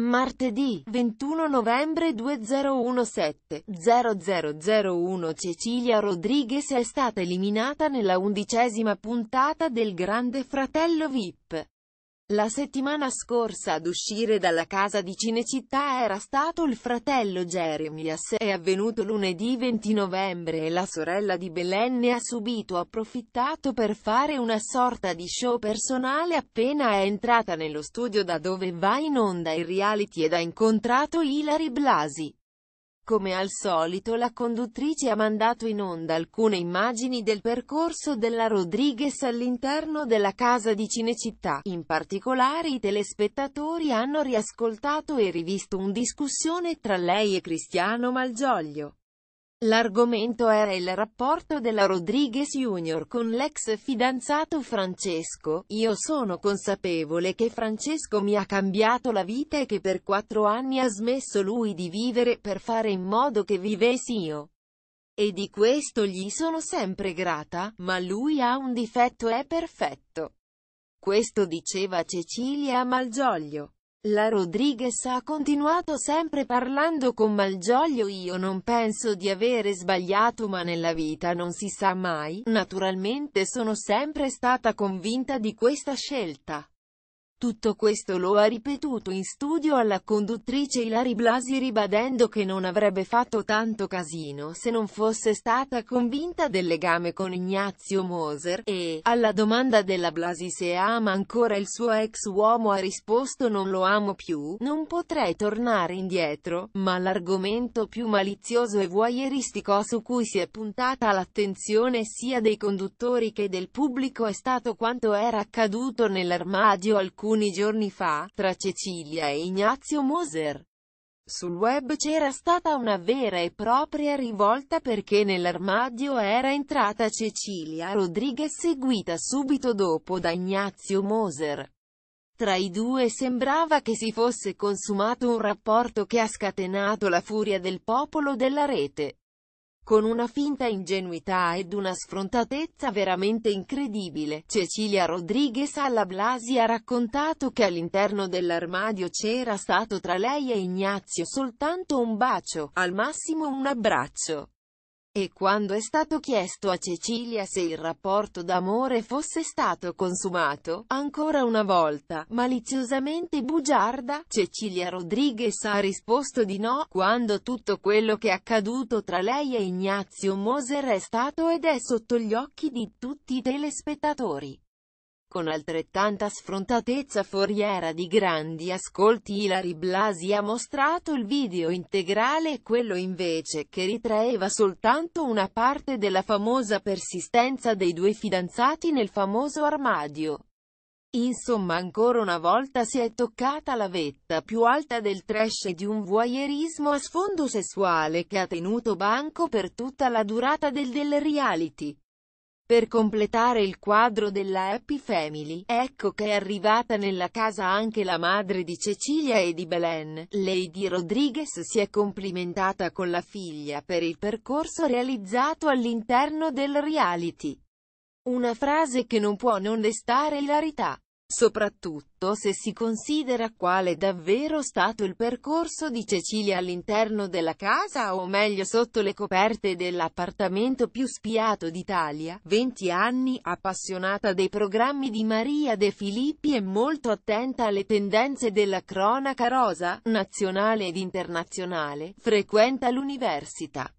Martedì 21 novembre 2017-0001 Cecilia Rodriguez è stata eliminata nella undicesima puntata del Grande Fratello VIP. La settimana scorsa ad uscire dalla casa di Cinecittà era stato il fratello Jeremy Jeremias, è avvenuto lunedì 20 novembre e la sorella di Belen ne ha subito approfittato per fare una sorta di show personale appena è entrata nello studio da dove va in onda il reality ed ha incontrato Hilary Blasi. Come al solito la conduttrice ha mandato in onda alcune immagini del percorso della Rodriguez all'interno della casa di Cinecittà. In particolare i telespettatori hanno riascoltato e rivisto un discussione tra lei e Cristiano Malgioglio. L'argomento era il rapporto della Rodriguez Jr. con l'ex fidanzato Francesco. Io sono consapevole che Francesco mi ha cambiato la vita e che per quattro anni ha smesso lui di vivere per fare in modo che vivessi io. E di questo gli sono sempre grata, ma lui ha un difetto è perfetto. Questo diceva Cecilia Malgioglio. La Rodriguez ha continuato sempre parlando con Malgioglio io non penso di avere sbagliato ma nella vita non si sa mai, naturalmente sono sempre stata convinta di questa scelta. Tutto questo lo ha ripetuto in studio alla conduttrice Ilari Blasi ribadendo che non avrebbe fatto tanto casino se non fosse stata convinta del legame con Ignazio Moser, e, alla domanda della Blasi se ama ancora il suo ex uomo ha risposto non lo amo più, non potrei tornare indietro, ma l'argomento più malizioso e voyeuristico su cui si è puntata l'attenzione sia dei conduttori che del pubblico è stato quanto era accaduto nell'armadio alcuni alcuni giorni fa, tra Cecilia e Ignazio Moser. Sul web c'era stata una vera e propria rivolta perché nell'armadio era entrata Cecilia Rodriguez seguita subito dopo da Ignazio Moser. Tra i due sembrava che si fosse consumato un rapporto che ha scatenato la furia del popolo della rete. Con una finta ingenuità ed una sfrontatezza veramente incredibile, Cecilia Rodriguez alla Blasi ha raccontato che all'interno dell'armadio c'era stato tra lei e Ignazio soltanto un bacio, al massimo un abbraccio. E quando è stato chiesto a Cecilia se il rapporto d'amore fosse stato consumato, ancora una volta, maliziosamente bugiarda, Cecilia Rodriguez ha risposto di no, quando tutto quello che è accaduto tra lei e Ignazio Moser è stato ed è sotto gli occhi di tutti i telespettatori. Con altrettanta sfrontatezza foriera di grandi ascolti Ilari Blasi ha mostrato il video integrale e quello invece che ritraeva soltanto una parte della famosa persistenza dei due fidanzati nel famoso armadio. Insomma ancora una volta si è toccata la vetta più alta del trash e di un voyeurismo a sfondo sessuale che ha tenuto banco per tutta la durata del del reality. Per completare il quadro della Happy Family, ecco che è arrivata nella casa anche la madre di Cecilia e di Belen. Lady Rodriguez si è complimentata con la figlia per il percorso realizzato all'interno del reality. Una frase che non può non destare ilarità soprattutto se si considera quale è davvero stato il percorso di Cecilia all'interno della casa o meglio sotto le coperte dell'appartamento più spiato d'Italia, 20 anni, appassionata dei programmi di Maria De Filippi e molto attenta alle tendenze della cronaca rosa, nazionale ed internazionale, frequenta l'università.